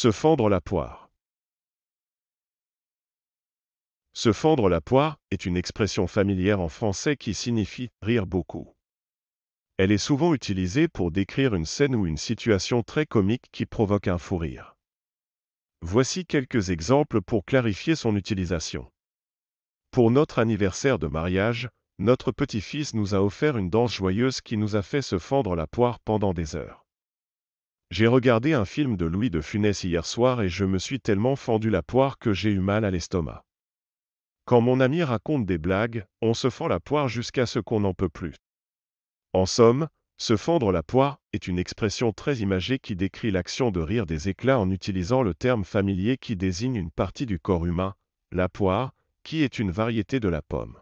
Se fendre la poire. Se fendre la poire est une expression familière en français qui signifie rire beaucoup. Elle est souvent utilisée pour décrire une scène ou une situation très comique qui provoque un fou rire. Voici quelques exemples pour clarifier son utilisation. Pour notre anniversaire de mariage, notre petit-fils nous a offert une danse joyeuse qui nous a fait se fendre la poire pendant des heures. J'ai regardé un film de Louis de Funès hier soir et je me suis tellement fendu la poire que j'ai eu mal à l'estomac. Quand mon ami raconte des blagues, on se fend la poire jusqu'à ce qu'on n'en peut plus. En somme, se fendre la poire est une expression très imagée qui décrit l'action de rire des éclats en utilisant le terme familier qui désigne une partie du corps humain, la poire, qui est une variété de la pomme.